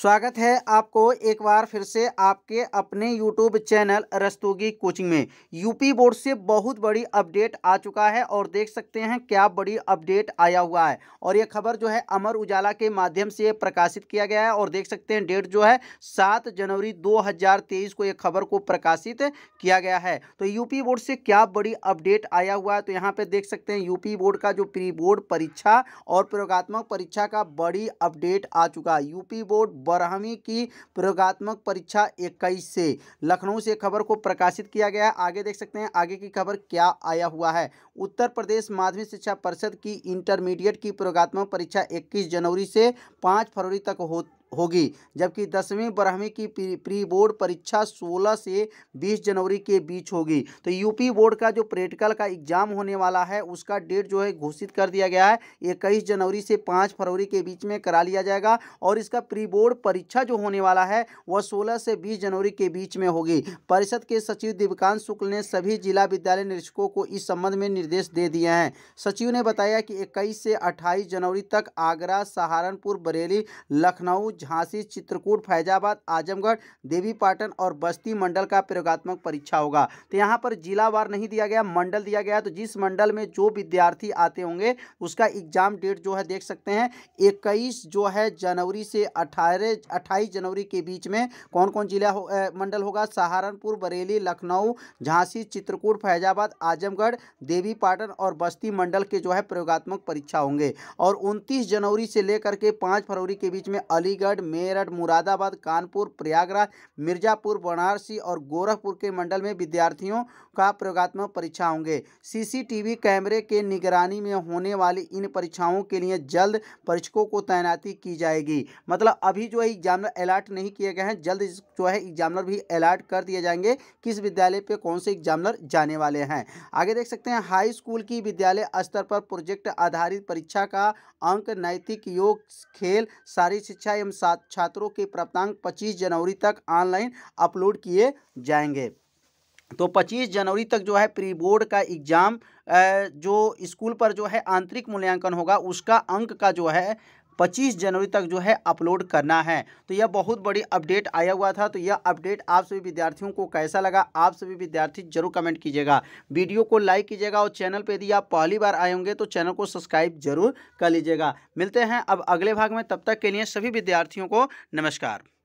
स्वागत है आपको एक बार फिर से आपके अपने यूट्यूब चैनल रस्तोगी कोचिंग में यूपी बोर्ड से बहुत बड़ी अपडेट आ चुका है और देख सकते हैं क्या बड़ी अपडेट आया हुआ है और ये खबर जो है अमर उजाला के माध्यम से प्रकाशित किया गया है और देख सकते हैं डेट जो है सात जनवरी 2023 को ये खबर को प्रकाशित किया गया है तो यूपी बोर्ड से क्या बड़ी अपडेट आया हुआ है तो यहाँ पर देख सकते हैं यूपी बोर्ड का जो प्री बोर्ड परीक्षा और प्रयोगात्मक परीक्षा का बड़ी अपडेट आ चुका है यूपी बोर्ड बारहवीं की प्रयोगात्मक परीक्षा इक्कीस से लखनऊ से खबर को प्रकाशित किया गया है आगे देख सकते हैं आगे की खबर क्या आया हुआ है उत्तर प्रदेश माध्यमिक शिक्षा परिषद की इंटरमीडिएट की प्रयोगात्मक परीक्षा इक्कीस जनवरी से पाँच फरवरी तक हो होगी जबकि दसवीं बारहवीं की प्री बोर्ड परीक्षा 16 से 20 जनवरी के बीच होगी तो यूपी बोर्ड का जो प्रैक्टिकल का एग्जाम होने वाला है उसका डेट जो है घोषित कर दिया गया है इक्कीस जनवरी से पाँच फरवरी के बीच में करा लिया जाएगा और इसका प्री बोर्ड परीक्षा जो होने वाला है वह सोलह से बीस जनवरी के बीच में होगी परिषद के सचिव दीपकांत शुक्ल ने सभी जिला विद्यालय निरीक्षकों को इस संबंध में निर्देश दे दिए हैं सचिव ने बताया कि इक्कीस से अट्ठाईस जनवरी तक आगरा सहारनपुर बरेली लखनऊ झांसी चित्रकूट फैजाबाद आजमगढ़ देवीपाटन और बस्ती मंडल का प्रयोगात्मक परीक्षा होगा तो यहाँ पर जिलावार नहीं दिया गया मंडल दिया गया तो जिस मंडल में जो विद्यार्थी आते होंगे उसका एग्जाम डेट जो है देख सकते हैं इक्कीस जो है जनवरी से अठारह अट्ठाईस जनवरी के बीच में कौन कौन जिला हो, मंडल होगा सहारनपुर बरेली लखनऊ झांसी चित्रकूट फैजाबाद आजमगढ़ देवीपाटन और बस्ती मंडल के जो है प्रयोगात्मक परीक्षा होंगे और उनतीस जनवरी से लेकर के पाँच फरवरी के बीच में अलीगढ़ अलीगढ़ मेरठ मुरादाबाद कानपुर प्रयागराज मिर्जापुर वाराणसी और गोरखपुर के मंडल में विद्यार्थियों का प्रयोगात्मक परीक्षा होंगे सीसीटीवी कैमरे के निगरानी में होने वाली इन परीक्षाओं के लिए जल्द परीक्षकों को तैनाती की जाएगी मतलब अभी जो है एग्जामिनर अलर्ट नहीं किए गए हैं जल्द जो है एग्जामिनर भी अलर्ट कर दिए जाएंगे किस विद्यालय पे कौन से एग्जामिनर जाने वाले हैं आगे देख सकते हैं हाई स्कूल की विद्यालय स्तर पर प्रोजेक्ट आधारित परीक्षा का अंक नैतिक योग खेल सारी शिक्षा एवं साथ छात्रों के प्राप्तांक 25 जनवरी तक ऑनलाइन अपलोड किए जाएंगे तो 25 जनवरी तक जो है प्री बोर्ड का एग्ज़ाम जो स्कूल पर जो है आंतरिक मूल्यांकन होगा उसका अंक का जो है 25 जनवरी तक जो है अपलोड करना है तो यह बहुत बड़ी अपडेट आया हुआ था तो यह अपडेट आप सभी विद्यार्थियों को कैसा लगा आप सभी विद्यार्थी जरूर कमेंट कीजिएगा वीडियो को लाइक कीजिएगा और चैनल पर यदि आप पहली बार आए होंगे तो चैनल को सब्सक्राइब जरूर कर लीजिएगा मिलते हैं अब अगले भाग में तब तक के लिए सभी विद्यार्थियों को नमस्कार